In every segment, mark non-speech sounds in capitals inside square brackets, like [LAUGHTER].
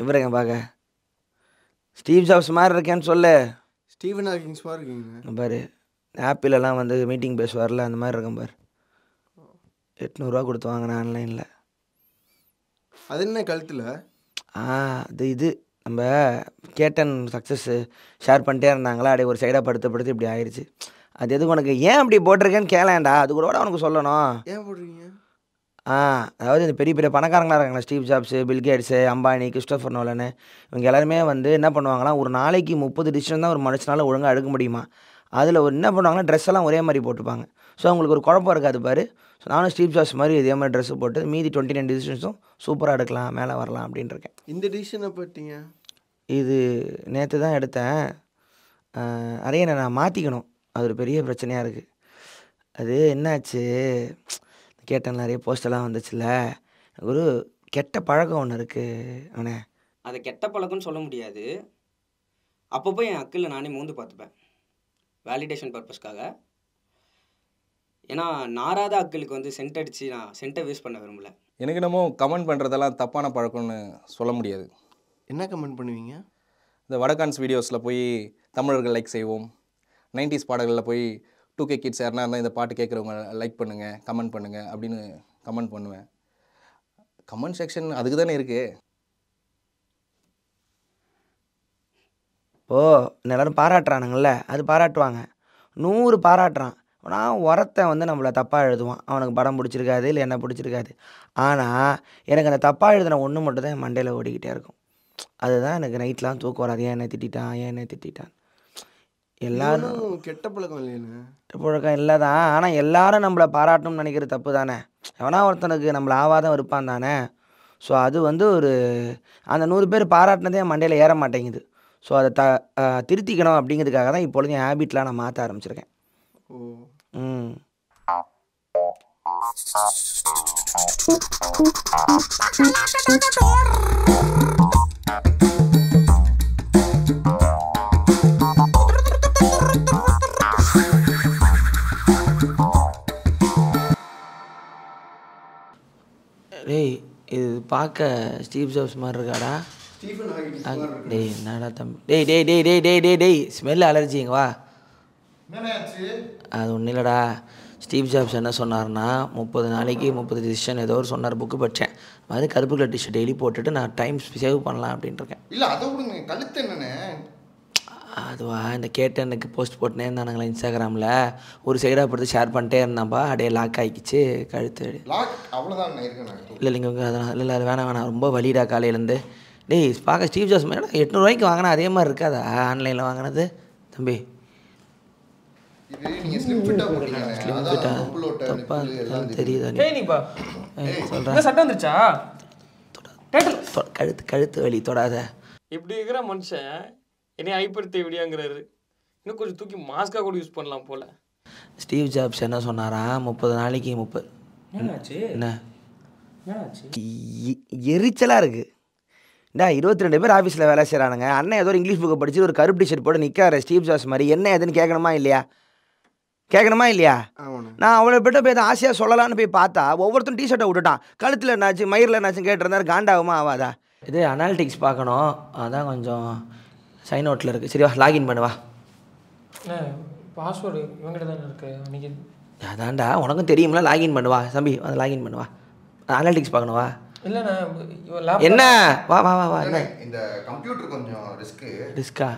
இவருங்க பாக்க Steve jobs மாதிரி இருக்கேன்னு சொல்லு ஸ்டீவன் ஹாக்கிங்ஸ் மாதிரி இருக்கீங்க பாரு ஆப்பிளெல்லாம் வந்து மீட்டிங் பேசுவார்ல அந்த மாதிரி இருக்கும் பாரு எட்நூறுவா கொடுத்து வாங்கினேன் ஆன்லைனில் அது என்ன கழுத்தில் ஆ அது இது நம்ம கேட்டன் சக்ஸஸ் ஷேர் பண்ணிட்டே இருந்தாங்களா அப்படியே ஒரு சைடாக படுத்து படுத்து இப்படி ஆயிடுச்சு அது எதுக்கு உனக்கு ஏன் அப்படி போட்டிருக்கேன்னு கேளாண்டா அது கூட உனக்கு சொல்லணும் ஏன் போட்டிருக்கீங்க ஆ அதாவது இந்த பெரிய பெரிய பணக்காரங்களாக இருக்காங்க Steve Jobs Bill Gates Ambani Christopher Nolan இவங்க எல்லாருமே வந்து என்ன பண்ணுவாங்கன்னா ஒரு நாளைக்கு முப்பது டிசிஷன் தான் ஒரு மனுஷனால் ஒழுங்காக எடுக்க முடியுமா அதில் ஒரு என்ன பண்ணுவாங்கன்னா ட்ரெஸ் எல்லாம் ஒரே மாதிரி போட்டுப்பாங்க ஸோ அவங்களுக்கு ஒரு குழப்பம் இருக்காது பாரு ஸோ நானும் ஸ்டீவ் ஜாப்ஸ் மாதிரி இதே மாதிரி ட்ரெஸ்ஸு போட்டு மீதி டுவெண்ட்டி நைன் டிசிஷன்ஸும் சூப்பராக எடுக்கலாம் மேலே வரலாம் அப்படின்ட்டு இருக்கேன் இந்த டிசிஷனை பார்த்தீங்க இது நேற்று தான் எடுத்தேன் அதையே நான் மாற்றிக்கணும் அது ஒரு பெரிய பிரச்சனையாக இருக்குது அது என்னாச்சு கேட்டேன் நிறைய போஸ்டெல்லாம் வந்துச்சுல்ல ஒரு கெட்ட பழக்கம் ஒன்று இருக்குது அவனே அதை கெட்ட பழக்கம்னு சொல்ல முடியாது அப்பப்போ என் அக்கில் நானே மூந்து பார்த்துப்பேன் வேலிடேஷன் பர்பஸ்க்காக ஏன்னா நாராத அக்களுக்கு வந்து சென்ட் அடித்து நான் சென்ட்டை வேஸ்ட் பண்ண விரும்பல எனக்கு என்னமோ கமெண்ட் பண்ணுறதெல்லாம் தப்பான பழக்கம்னு சொல்ல முடியாது என்ன கமெண்ட் பண்ணுவீங்க இந்த வடகான்ஸ் வீடியோஸில் போய் தமிழர்கள் லைக் செய்வோம் நைன்டிஸ் பாடல்களில் போய் டூ கே கிட்ஸ் யாருனா இருந்தால் இந்த பாட்டு கேட்குறவங்க லைக் பண்ணுங்கள் கமெண்ட் பண்ணுங்கள் அப்படின்னு கமெண்ட் பண்ணுவேன் கமெண்ட் செக்ஷன் அதுக்கு தானே இருக்குது ஓ எல்லோரும் பாராட்டுறானுங்கள்ல அது பாராட்டுவாங்க நூறு பாராட்டுறான் ஆனால் உரத்தை வந்து நம்மளை தப்பாக எழுதுவான் அவனுக்கு படம் பிடிச்சிருக்காது இல்லை என்ன பிடிச்சிருக்காது ஆனால் எனக்கு அந்த தப்பாக எழுதுன ஒன்று மட்டும் தான் என் மண்டையில் ஓடிக்கிட்டே இருக்கும் அதுதான் எனக்கு நைட்லாம் தூக்கம் வராது ஏன் என்ன திட்டான் ஏன் என்ன திட்டான் எல்லாரும் கெட்ட பழக்கம் இல்லையாண்ணே கெட்ட பழக்கம் இல்லை தான் ஆனால் எல்லாரும் நம்மளை பாராட்டணும்னு நினைக்கிற தப்பு தானே எவனா ஒருத்தனுக்கு நம்மளை ஆவாதம் இருப்பான் தானே ஸோ அது வந்து ஒரு அந்த நூறு பேர் பாராட்டினதே மண்டையில் ஏற மாட்டேங்குது ஸோ அதை த திருத்திக்கணும் அப்படிங்கிறதுக்காக தான் இப்பொழுது என் ஹேபிட்லாம் நான் மாற்ற ஆரம்பிச்சிருக்கேன் ம் டேய் இது பார்க்க ஸ்டீவ் ஜாப்ஸ் மாதிரி இருக்காடா டேய் என்னடா தம்பி டேய் டேய் டேய் டேய் டேய் டேய் டேய் ஸ்மெல் அலர்ஜிங்க வா அது ஒன்றும் இல்லைடா ஸ்டீவ் ஜாப்ஸ் என்ன சொன்னார்னா முப்பது நாளைக்கு முப்பது டிசிஷன் ஏதோ ஒரு சொன்னார் புக்கு படித்தேன் அது கருப்பு கலர் டிஷர்ட் டெய்லி போட்டுட்டு நான் டைம் சேவ் பண்ணலாம் அப்படின்ட்டு இருக்கேன் இல்லை அதை விடுங்க கழுத்து என்னென்ன அதுவா இந்த கேட்டு எனக்கு போஸ்ட் போட்டுனே இருந்தானுங்களா இன்ஸ்டாகிராமில் ஒரு சைடாக போட்டு ஷேர் பண்ணிட்டே இருந்தாப்பா அப்படியே லாக் ஆகிக்கிச்சு கழுத்து இல்லை இல்லைங்க அதெல்லாம் இல்லை இல்லை வேணாம் வேணாம் ரொம்ப வலிடா காலையிலேருந்து டேய் பார்க்க ஸ்டீவ் ஜாஸ் மாதிரி எட்நூறுவாய்க்கு வாங்கினா அதே மாதிரி இருக்காதா ஆன்லைனில் வாங்கினது தம்பி கழுத்து கழுத்து வலி தொடாத இப்படி இருக்கிற மனுஷன் என்னையே ஐப்படுத்த விடியாங்கிறாரு இன்னும் கொஞ்சம் தூக்கி மாஸ்காக கூட யூஸ் பண்ணலாம் போல் ஸ்டீவ் ஜாப்ஸ் என்ன சொன்னாரா முப்பது நாளைக்கு முப்பது என்ன எரிச்சலாக இருக்குது டா இருபத்தி ரெண்டு பேர் ஆஃபீஸில் வேலை செய்கிறானுங்க அண்ணன் ஏதோ ஒரு இங்கிலீஷ் புக்கை படிச்சு ஒரு கருப்பு டிஷர்ட் போட்டு நிற்காரு ஸ்டீவ் ஜாஸ் மாதிரி என்ன எதுன்னு கேட்கணுமா இல்லையா கேட்கணுமா இல்லையா நான் அவ்வளோ பேட்ட போய் ஆசையாக சொல்லலான்னு போய் பார்த்தா ஒவ்வொருத்தரும் டிஷர்ட்டை விட்டுட்டான் கழுத்தில் என்னாச்சு மயிரில் என்னாச்சும் கேட்டிருந்தாரு காண்டாகுமா ஆகாதா இது அனாலிட்டிக்ஸ் பார்க்கணும் அதான் கொஞ்சம் சைன் அவுட்டில் இருக்குது சரிவா லாகின் பண்ணுவா பாஸ்வேர்டு அதான்டா உனக்கும் தெரியும்ல லாகின் பண்ணுவா தம்பி அதை லாகின் பண்ணுவா அனாலிட்டிக்ஸ் பார்க்கணுவா என்ன வா வா வா வா இந்த கம்ப்யூட்டர் கொஞ்சம் ரிஸ்க்கு ரிஸ்க்கா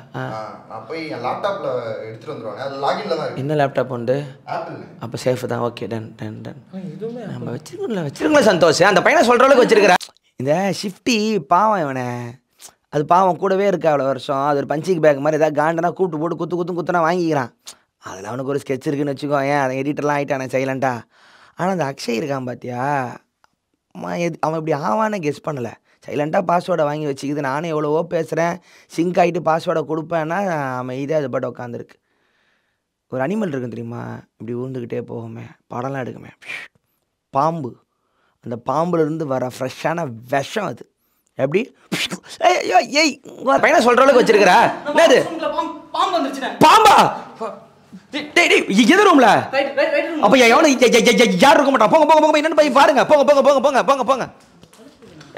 நான் போய் லேப்டாப்ல எடுத்துட்டு வந்துருவாங்க என்ன லேப்டாப் உண்டு ஆப்பிள் அப்ப தான் ஓகே டன் டன் டன் இதுவுமே நம்ம வச்சிருக்கோம்ல வச்சிருக்கோம்ல சந்தோஷ் அந்த பையனை சொல்ற அளவுக்கு வச்சிருக்கற இந்த ஷிஃப்டி பாவம் இவனை அது பாவம் கூடவே இருக்கா அவ்வளோ வருஷம் அது ஒரு பஞ்சிங் பேக் மாதிரி ஏதாவது காண்டனா கூப்பிட்டு போட்டு குத்து குத்து குத்துனா வாங்கிக்கிறான் அதில் அவனுக்கு ஒரு ஸ்கெட்ச் இருக்குன்னு வச்சுக்கோ ஏன் அதை எடிட்டர்லாம் ஆகிட்டான் செய்யலண்டா ஆனால் அந்த அக்ஷய் இருக்கான் பார்த்தியா எது அவன் இப்படி ஆவான்னு கெஸ் பண்ணலை சைலண்ட்டாக பாஸ்வேர்டை வாங்கி வச்சுக்கிது நானும் எவ்வளவோ பேசுகிறேன் சிங்க் ஆகிட்டு பாஸ்வேர்டை கொடுப்பேன்னா அமைதியாக அது பாட்டு உட்காந்துருக்கு ஒரு அனிமல் இருக்கும் தெரியுமா இப்படி ஊர்ந்துக்கிட்டே போகுமே படம்லாம் எடுக்குமே பாம்பு அந்த பாம்புலேருந்து வர ஃப்ரெஷ்ஷான விஷம் அது எப்படி ஏய் பையனை சொல்கிற அளவுக்கு வச்சிருக்கா பாம்பா எது ரூம்ல மாட்டான் என்னன்னு போய் போங்க போங்க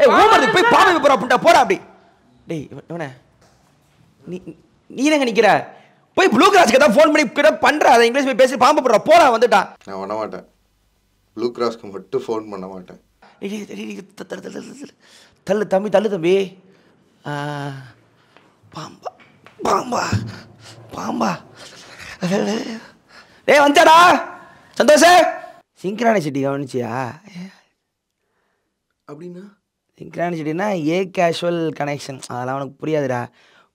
ஏய் போய் அப்படி டேய் நீ நீ போய் ப்ளூ கிராஸ்க்கு தான் ஃபோன் பண்ணி அதை இங்கிலீஷ் போய் பேசி பாம்பு நான் பண்ண மாட்டேன் மட்டும் ஃபோன் பண்ண மாட்டேன் தள்ளு தம்பி தள்ளு தம்பி பாம்பா பாம்பா பாம்பா வந்தாடா சந்தோஷம் சந்தோஷ செட்டி கவனிச்சியா அப்படின்னா செட்டினா ஏ கேஷுவல் கனெக்ஷன் அதெல்லாம் உனக்கு புரியாதுடா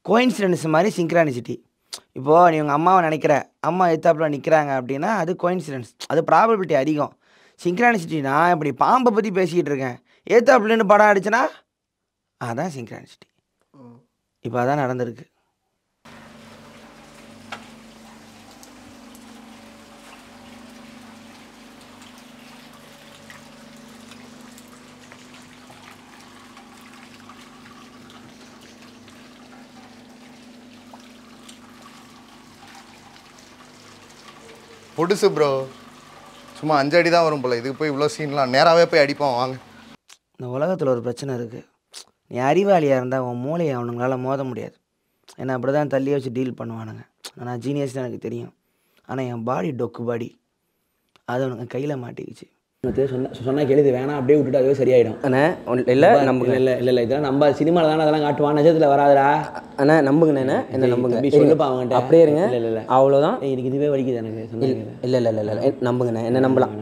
கோயின்சிடென்ஸ் மாதிரி செட்டி இப்போது நீ உங்கள் அம்மாவை நினைக்கிற அம்மா எத்தாப்பில் நிற்கிறாங்க அப்படின்னா அது கோயின்சிடன்ஸ் அது ப்ராபபிலிட்டி அதிகம் நான் இப்படி பாம்பை பற்றி பேசிக்கிட்டு இருக்கேன் அப்படின்னு படம் ஆடிச்சுன்னா அதான் சிங்க்ரானிசிட்டி இப்போ அதான் நடந்திருக்கு பொடுசு ப்ரோ சும்மா அஞ்சு தான் வரும் போல இதுக்கு போய் இவ்வளோ சீன்லாம் நேராகவே போய் அடிப்போம் வாங்க இந்த உலகத்தில் ஒரு பிரச்சனை இருக்குது நீ அறிவாளியாக இருந்தால் உன் மூளையை அவனுங்களால் மோத முடியாது ஏன்னா அப்படி தான் தள்ளி வச்சு டீல் பண்ணுவானுங்க நான் ஜீனியஸ் எனக்கு தெரியும் ஆனால் என் பாடி டொக்கு பாடி அது அவனுங்க கையில் மாட்டிக்கிச்சு சொன்ன சொன்னால் கேளுது வேணாம் அப்படியே விட்டுட்டு அதுவே சரியாயிடும் அண்ணே இல்லை நம்ப இல்லை இல்லை இல்லை இதெல்லாம் நம்ம சினிமாவில் தானே அதெல்லாம் காட்டுவான் நிஜத்தில் வராதுடா அண்ணா நம்புங்கண்ணே என்ன நம்புங்க சொல்லுப்பா அவங்கள்ட்ட அப்படியே இருங்க இல்லை இல்லை அவ்வளோதான் எனக்கு இதுவே வலிக்குது எனக்கு இல்லை இல்லை இல்லை இல்லை நம்புங்கண்ணே என்ன நம்பலாம்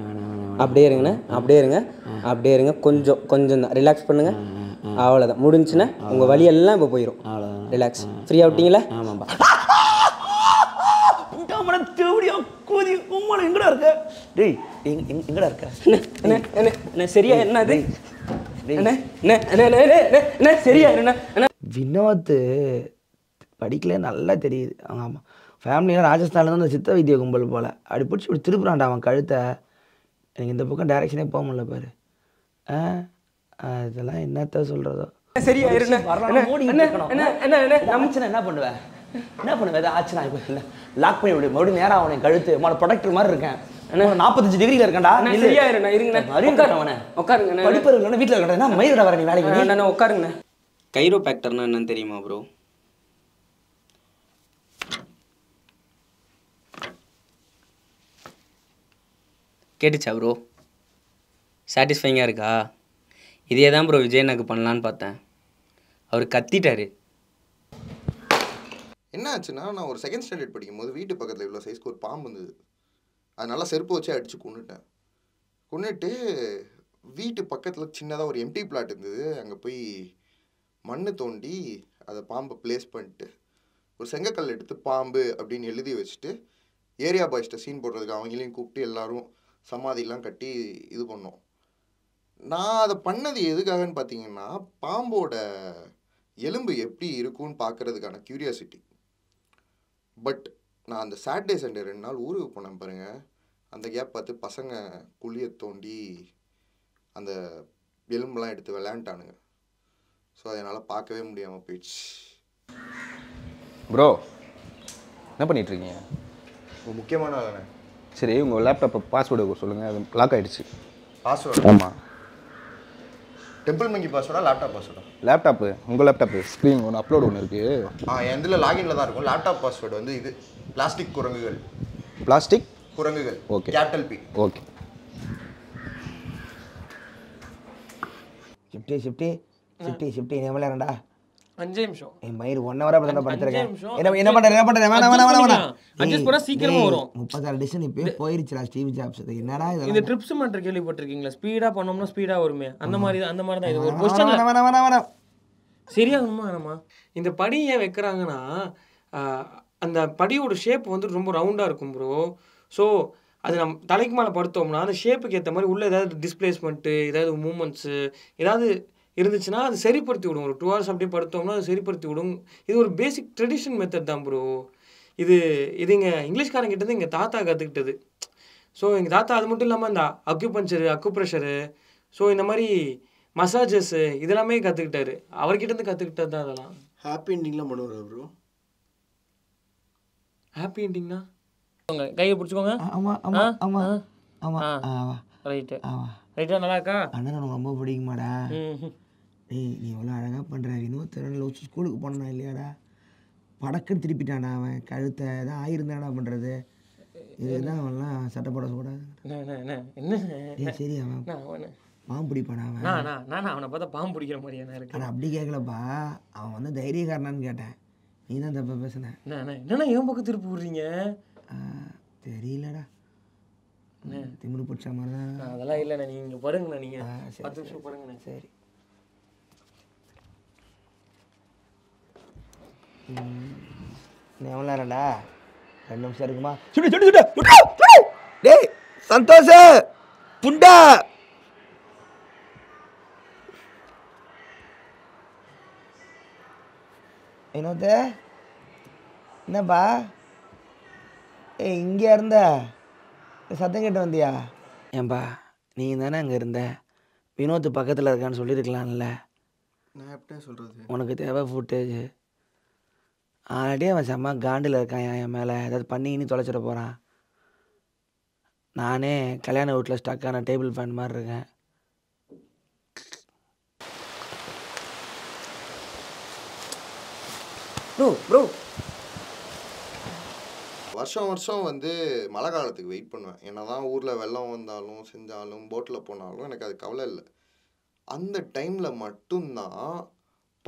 அப்படியே இருங்கண்ணே அப்படியே இருங்க அப்படியே இருங்க கொஞ்சம் கொஞ்சம் தான் ரிலாக்ஸ் பண்ணுங்க அவ்வளோதான் முடிஞ்சுன்னா உங்கள் வழியெல்லாம் இப்போ போயிடும் ரிலாக்ஸ் ஃப்ரீ ஆகிட்டீங்களா ஆமாம்பா [LAUGHS] எங்கடா இருக்க டேய் எங்கடா இருக்க சரியா சரியா என்ன படிக்கல நல்லா தெரியுது ஆமா ஆமா ஃபேமிலியில் ராஜஸ்தானில் தான் அந்த சித்த வைத்திய கும்பல் போல அப்படி பிடிச்சி திருப்புறான்டா அவன் கழுத்தை எனக்கு இந்த பக்கம் டைரெக்ஷனே போக முடியல பாரு இதெல்லாம் என்னத்த சொல்றதோ சரியா என்ன பண்ணுவேன் என்ன பண்ணுவேன் லாக் பண்ணி விடு மறுபடியும் நேரம் அவனை கழுத்து ப்ரொடக்டர் மாதிரி இருக்கேன் நாற்பத்தஞ்சு இருக்கேன்டா வீட்டில் என்ன கைரோ பேக்டர்னா என்னன்னு தெரியுமா ப்ரோ கேட்டுச்சா ப்ரோ சாட்டிஸ்ஃபைங்காக இருக்கா இதே தான் ப்ரோ விஜய் எனக்கு பண்ணலான்னு பார்த்தேன் அவர் கத்திட்டாரு என்ன ஆச்சுன்னா நான் ஒரு செகண்ட் ஸ்டாண்டர்ட் படிக்கும் போது வீட்டு பக்கத்தில் இவ்வளோ சைஸ்க்கு ஒரு பாம்பு இருந்தது அது நல்லா செருப்பு வச்சு அடித்து கொண்டுட்டேன் கொண்டுட்டு வீட்டு பக்கத்தில் சின்னதாக ஒரு எம்டி பிளாட் இருந்தது அங்கே போய் மண் தோண்டி அதை பாம்பை ப்ளேஸ் பண்ணிட்டு ஒரு செங்கக்கல் எடுத்து பாம்பு அப்படின்னு எழுதி வச்சுட்டு ஏரியா பாய்ஸ்ட்டை சீன் போடுறதுக்கு அவங்களையும் கூப்பிட்டு எல்லோரும் சமாதிலாம் கட்டி இது பண்ணோம் நான் அதை பண்ணது எதுக்காகன்னு பார்த்தீங்கன்னா பாம்போட எலும்பு எப்படி இருக்கும்னு பார்க்குறதுக்கான க்யூரியாசிட்டி பட் நான் அந்த சாட்டர்டே சண்டே ரெண்டு நாள் ஊருக்கு போனேன் பாருங்கள் அந்த கேப் பார்த்து பசங்க குழியை தோண்டி அந்த எலும்புலாம் எடுத்து விளையாண்டானுங்க ஸோ அதனால் பார்க்கவே முடியாமல் போயிடுச்சு ப்ரோ என்ன பண்ணிகிட்ருக்கீங்க முக்கியமான சரி உங்கள் லேப்டாப்பை பாஸ்வேர்டு சொல்லுங்கள் அது லாக் ஆகிடுச்சு பாஸ்வேர்டு ஆமாம் டெம்பிள் மங்கி பாஸ்வேர்டா லேப்டாப் பாஸ்வேர்டா லேப்டாப் உங்கள் லேப்டாப் ஸ்க்ரீன் ஒன்று அப்லோட் ஒன்று இருக்கு ஆ என் இதில் லாகின்ல தான் இருக்கும் லேப்டாப் பாஸ்வேர்டு வந்து இது பிளாஸ்டிக் குரங்குகள் பிளாஸ்டிக் குரங்குகள் okay capital P okay shifty shifty shifty shifty நிமிடம் அஞ்சு நிமிஷம் என் ஒன் வரும் டிவி ஜாப்ஸ் இது ட்ரிப்ஸ் கேள்விப்பட்டிருக்கீங்களா பண்ணோம்னா வருமே அந்த மாதிரி அந்த மாதிரி தான் வேணாம் இந்த படி ஏன் வைக்கிறாங்கன்னா அந்த படியோட ஷேப் ரொம்ப ரவுண்டாக இருக்கும் ப்ரோ ஸோ அது நம்ம தலைக்கு மேலே படுத்தோம்னா அந்த ஷேப்புக்கு ஏற்ற மாதிரி உள்ளே ஏதாவது டிஸ்பிளேஸ்மெண்ட்டு ஏதாவது மூமெண்ட்ஸு ஏதாவது இருந்துச்சுன்னா அது சரிப்படுத்தி விடும் ஒரு டூ ஹவர்ஸ் அப்படியே படுத்தோம்னா அது சரிப்படுத்தி விடும் இது ஒரு பேசிக் ட்ரெடிஷன் மெத்தட் தான் ப்ரோ இது இது இங்கே இங்கிலீஷ்காரங்கிட்டது எங்கள் தாத்தா கற்றுக்கிட்டது ஸோ எங்கள் தாத்தா அது மட்டும் இல்லாமல் இந்த அக்யூபஞ்சரு அக்குப்ரெஷரு ஸோ இந்த மாதிரி மசாஜஸ்ஸு இதெல்லாமே கற்றுக்கிட்டாரு அவர்கிட்டருந்து கற்றுக்கிட்டது தான் அதெல்லாம் ஹாப்பி என்டிங்லாம் பண்ணுவார் ப்ரோ ஹாப்பி என்டிங்னா கையை பிடிச்சிக்கோங்க ஆமாம் ஆமாம் ஆமாம் ஆமாம் ரைட்டு ரைட்டா இருக்கா அண்ணன் ரொம்ப பிடிக்குமாடா டேய் நீ எவ்வளோ அழகாக பண்ணுற வினோத் லவ் ஸ்கூலுக்கு போனா இல்லையாடா படக்குன்னு திருப்பிட்டானா அவன் கழுத்தை எதாவது ஆயிருந்தாடா பண்ணுறது இதுதான் அவன்லாம் சட்டை போட கூடாது சரி அவன் பாம்பு பிடிப்பானா அவன் நான் அவனை பார்த்தா பாம்பு பிடிக்கிற மாதிரியா இருக்கு ஆனால் அப்படி கேட்கலப்பா அவன் வந்து தைரியக்காரனான்னு கேட்டேன் நீ தான் தப்பா பேசுனேன் என்னண்ணா ஏன் பக்கம் திருப்பி விடுறீங்க தெரியலடா திமுரு பிடிச்ச மாதிரி தான் அதெல்லாம் இல்லைண்ணா நீங்கள் பாருங்கண்ணா நீங்கள் பத்து நிமிஷம் பாருங்கண்ணா சரி எவ்வளோடா ரெண்டு நிமிஷம் இருக்குமா சுடு சுடு சுடு டேய் சந்தோஷ புண்டா என்னது என்னப்பா ஏ இங்கே இருந்த சத்தம் கேட்டு வந்தியா ஏன்பா நீ தானே அங்கே இருந்த வினோத் பக்கத்தில் இருக்கான்னு சொல்லியிருக்கலாம்ல நான் எப்படியே சொல்கிறது உனக்கு தேவை ஃபுட்டேஜ் ஆல்ரெடி அவன் செம்ம காண்டில் இருக்கான் என் என் மேலே ஏதாவது பண்ணி இனி தொலைச்சிட போகிறான் நானே கல்யாண வீட்டில் ஸ்டக்கான டேபிள் ஃபேன் மாதிரி இருக்கேன் வருஷம் வருஷம் வந்து மழை காலத்துக்கு வெயிட் பண்ணுவேன் என்ன தான் ஊரில் வெள்ளம் வந்தாலும் செஞ்சாலும் போட்டில் போனாலும் எனக்கு அது கவலை இல்லை அந்த டைமில் மட்டும்தான்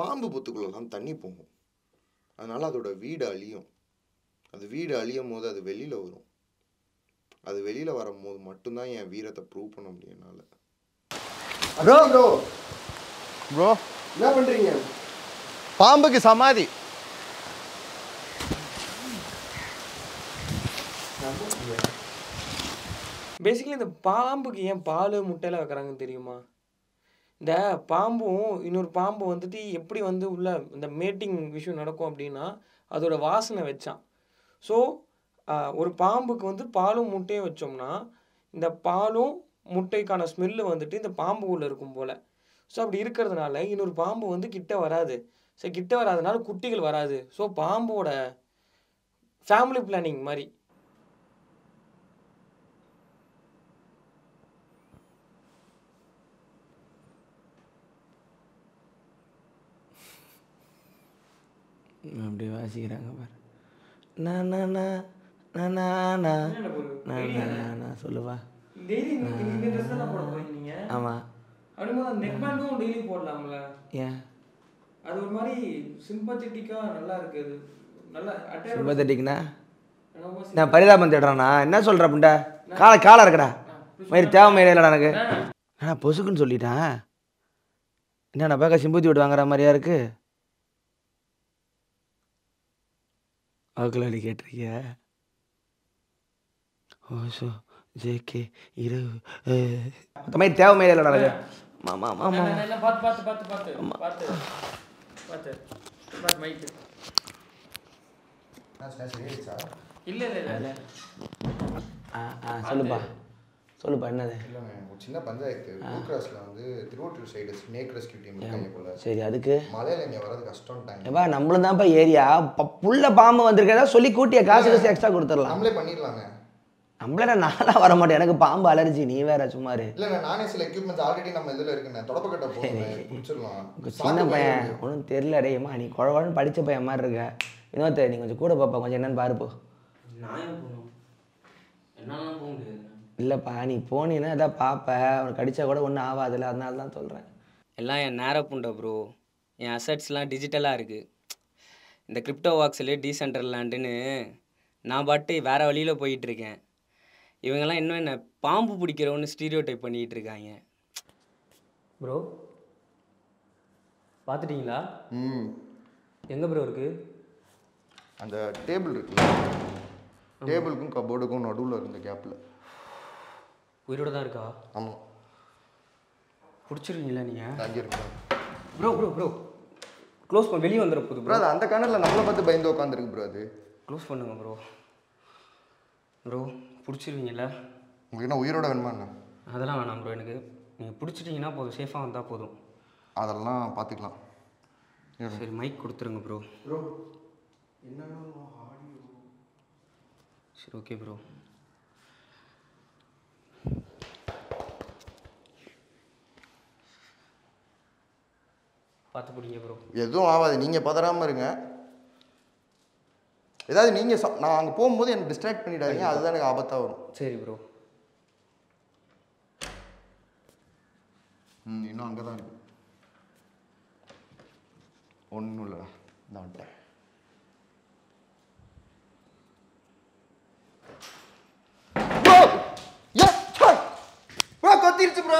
பாம்பு புத்துக்குள்ளெல்லாம் தண்ணி போகும் அதனால் அதோட வீடு அழியும் அது வீடு அழியும் போது அது வெளியில் வரும் அது வெளியில் வரும்போது மட்டும்தான் என் வீரத்தை ப்ரூவ் பண்ண முடியும் என்னால் ப்ரோ ப்ரோ ப்ரோ என்ன பண்ணுறீங்க பாம்புக்கு சமாதி பேசிக்கலி இந்த பாம்புக்கு ஏன் பால் முட்டையெல்லாம் வைக்கிறாங்கன்னு தெரியுமா இந்த பாம்பும் இன்னொரு பாம்பு வந்துட்டு எப்படி வந்து உள்ள இந்த மேட்டிங் விஷயம் நடக்கும் அப்படின்னா அதோட வாசனை வச்சான் ஸோ ஒரு பாம்புக்கு வந்து பாலும் முட்டையும் வச்சோம்னா இந்த பாலும் முட்டைக்கான ஸ்மெல்லு வந்துட்டு இந்த பாம்பு உள்ள இருக்கும் போல் ஸோ அப்படி இருக்கிறதுனால இன்னொரு பாம்பு வந்து கிட்ட வராது ஸோ கிட்ட வராதனால குட்டிகள் வராது ஸோ பாம்போட ஃபேமிலி பிளானிங் மாதிரி அப்படி வாசிக்கிறாங்க பாரு நான் சொல்லுவா ஆமாம் ஏன் நான் பரிதாபம் தேடுறானா என்ன சொல்ற புண்டா காலை காலை இருக்கடா மயிர் தேவை மயிலா எனக்கு ஆனால் பொசுக்குன்னு சொல்லிட்டான் என்னடா பாக்க சிம்பத்தி விட்டு வாங்குற மாதிரியா இருக்குது ஓ கேட்டிருக்க ஜே கே இரவு மொத்தமே தேவை மாதிரி இல்லை நடக்கு மாமா மாமா பார்த்து பார்த்து பார்த்து பார்த்து பார்த்து பார்த்து மைக்கு இல்லை இல்லை இல்லை சொல்லுப்பா சொல்லுப்பா என்னது இல்லைங்க சின்ன பஞ்சாயத்து ப்ளூ வந்து Thiruvottiyur side snake rescue team இருக்காங்க போல சரி அதுக்கு மலையில இங்கே வர்றது கஷ்டம்ட்டாங்க ஏப்பா நம்மளும் தான்ப்பா ஏரியா புள்ள பாம்பு வந்திருக்கதா சொல்லி கூட்டிய காசு காசு எக்ஸ்ட்ரா கொடுத்துடலாம் நம்மளே பண்ணிடலாங்க நம்மளே வர மாட்டேன் எனக்கு பாம்பு அலர்ஜி நீ வேற சும்மா இல்லை நானே சில எக்யூப்மெண்ட்ஸ் ஆல்ரெடி நம்ம சின்ன பையன் ஒன்றும் தெரியல அடையுமா நீ குழவன்னு படித்த பையன் மாதிரி இருக்க இன்னொருத்த நீ கொஞ்சம் கூட பாப்பா கொஞ்சம் என்னன்னு பாருப்போ நான் என்னெல்லாம் போக முடியாது இல்லைப்பா நீ போனீன்னா எதாவது பார்ப்பேன் அவனுக்கு அடித்தா கூட ஒன்றும் ஆகாதுல்ல அதனால தான் சொல்கிறேன் எல்லாம் என் நேர புண்டை ப்ரோ என் அசட்ஸ்லாம் டிஜிட்டலாக இருக்குது இந்த கிரிப்டோ வாக்ஸில் டீசென்ட்ரல் லேண்டுன்னு நான் பாட்டு வேறு வழியில் போயிட்டுருக்கேன் இவங்கெல்லாம் இன்னும் என்ன பாம்பு பிடிக்கிறவனு ஸ்டீரியோ டைப் பண்ணிகிட்டு இருக்காங்க ப்ரோ பார்த்துட்டிங்களா ம் எங்கே ப்ரோ இருக்குது அந்த டேபிள் இருக்குல்ல டேபிளுக்கும் கபோர்டுக்கும் நடுவில் இருந்த கேப்பில் உயிரோட தான் இருக்கா ஆமாம் பிடிச்சிருக்கீங்களா நீங்கள் தங்கியிருக்கா ப்ரோ ப்ரோ ப்ரோ க்ளோஸ் பண்ண வெளியே வந்துட போகுது ப்ரோ அது அந்த கணக்கில் நம்மளை பார்த்து பயந்து உட்காந்துருக்கு ப்ரோ அது க்ளோஸ் பண்ணுங்க ப்ரோ ப்ரோ பிடிச்சிருவீங்களா உங்களுக்கு என்ன உயிரோட வேணுமா என்ன அதெல்லாம் வேணாம் ப்ரோ எனக்கு நீங்கள் பிடிச்சிட்டிங்கன்னா போதும் சேஃபாக வந்தால் போதும் அதெல்லாம் பார்த்துக்கலாம் சரி மைக் கொடுத்துருங்க ப்ரோ ப்ரோ என்ன சரி ஓகே ப்ரோ பார்த்து பிடிங்க ப்ரோ எதுவும் ஆகாது நீங்கள் பதறாமல் இருங்க ஏதாவது நீங்கள் நான் அங்கே போகும்போது எனக்கு டிஸ்ட்ராக்ட் பண்ணிடாதீங்க அதுதான் எனக்கு ஆபத்தாக வரும் சரி ப்ரோ ம் இன்னும் அங்கே தான் இருக்கு ஒன்றும் இல்லைடா தான் கொத்திருச்சு ப்ரோ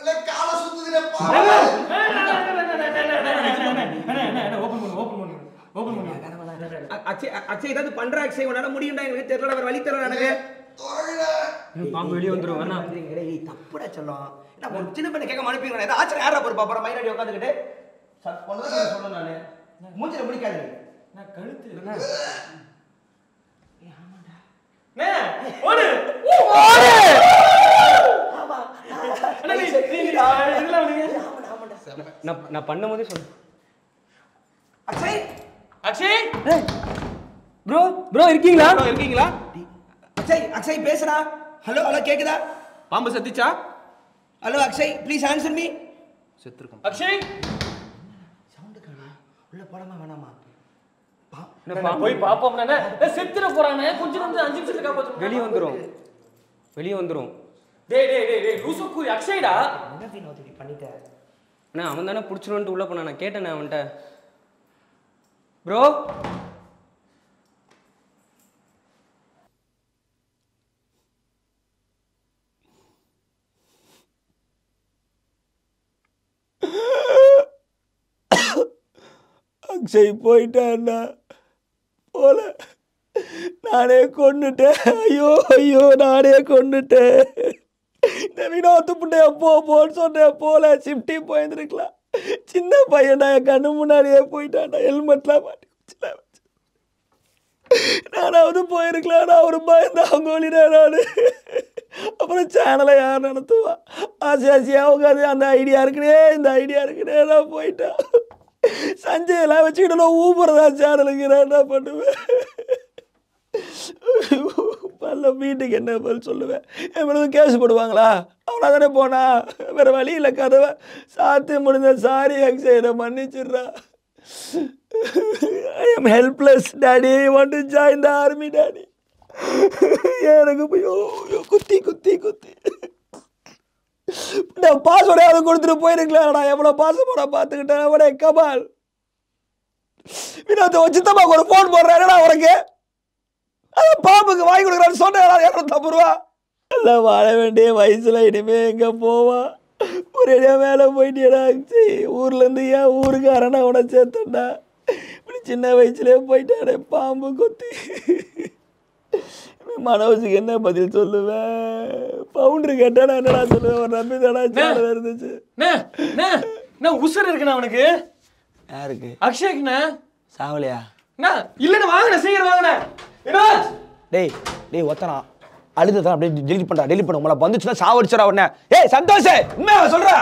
இல்ல அச்சே ஏதாவது உன்னால வழி வந்துரும் தப்புடா சின்ன கேட்க நான் பண்ணும்போதே சொல்றேன் அக்ஷய் அக்ஷய் ப்ரோ ப்ரோ இருக்கீங்களா இருக்கீங்களா அக்ஷய் அக்ஷய் பேசுறா ஹலோ ஹலோ கேக்குதா பாம்பு சத்திச்சா hello Akshay please answer me செத்துருக்கோம் அக்ஷய் சவுண்டு காணா உள்ள போலாமா வேணாமா போய் பாப்போம்னா செத்துற போறானே கொஞ்சம் அஞ்சு நிமிஷத்துக்கு வெளியே வந்துரும் வெளியே வந்துரும் அண்ணா அவன் தானே நான் கேட்டேன் அவன்கிட்ட ப்ரோ அக்ஷய் போயிட்டான்னா போல நானே கொண்டுட்டேன் ஐயோ ஐயோ நானே கொண்டுட்டேன் தெவினோத்து புண்டைய போ போன்னு சொன்னேன் போல சிப்டி போயிருந்துருக்கலாம் சின்ன பையன்டா என் கண்ணு முன்னாடியே போயிட்டான் ஹெல்மெட்லாம் மாட்டி நானாவது போயிருக்கலாம் நான் ஒரு பயந்த அவங்க நான் அப்புறம் சேனலை யார் நடத்துவா ஆசை ஆசையாக உட்காந்து அந்த ஐடியா இருக்குனே இந்த ஐடியா இருக்குனே நான் போயிட்டேன் சஞ்சயெல்லாம் வச்சுக்கிட்டு நான் ஊப்புறதா சேனலுக்கு நான் என்ன பண்ணுவேன் நல்ல வீட்டுக்கு என்ன பதில் சொல்லுவேன் எவ்வளவு கேஸ் போடுவாங்களா அவனா தானே போனா வேறு வழி இல்லை கதவை சாத்து முடிஞ்ச சாரி அக்ஷயிட மன்னிச்சிடுறா I am helpless daddy I want to join the army daddy எனக்கு போய் குத்தி குத்தி குத்தி நான் அதை கொடுத்துட்டு போயிருக்கலாம் நான் எவ்வளோ பாஸ்வேர்டை பார்த்துக்கிட்டேன் அவனே கபால் வினோத் உன் ஒரு ஃபோன் போடுறேன் உனக்கு பாம்புக்கு வாங்கி கொடுக்குறான்னு சொன்னா இரநூத்தம்பது ரூபா எல்லாம் வாழ வேண்டிய வயசில் இனிமே எங்கே போவான் ஒரேடியாக வேலை போயிட்டேடா ஆச்சு ஊர்லேருந்து ஏன் ஊருக்காரனா உனக்கு சேர்த்தண்டா இப்படி சின்ன வயசுலேயே போயிட்டாடே பாம்பு கொத்தி மனோஜுக்கு என்ன பதில் சொல்லுவேன் பவுண்டரி கேட்டா என்னடா சொல்லுவேன் ஒரு நம்பி சேர்ந்து இருந்துச்சு நான் உசுர் இருக்குண்ணா அவனுக்கு யாருக்கு அக்ஷய்க்குண்ணா சாவலியா இல்லைண்ணா வாங்கினேன் சீக்கிரம் வாங்கினேன் டேய் டேய் ஒத்தனா அழுததான் அப்படியே டெலிட் பண்ணுறா டெலிட் பண்ண உங்களை வந்துச்சுன்னா சாவடிச்சிடா உடனே ஏய் சந்தோஷ் உண்மையாக சொல்கிறா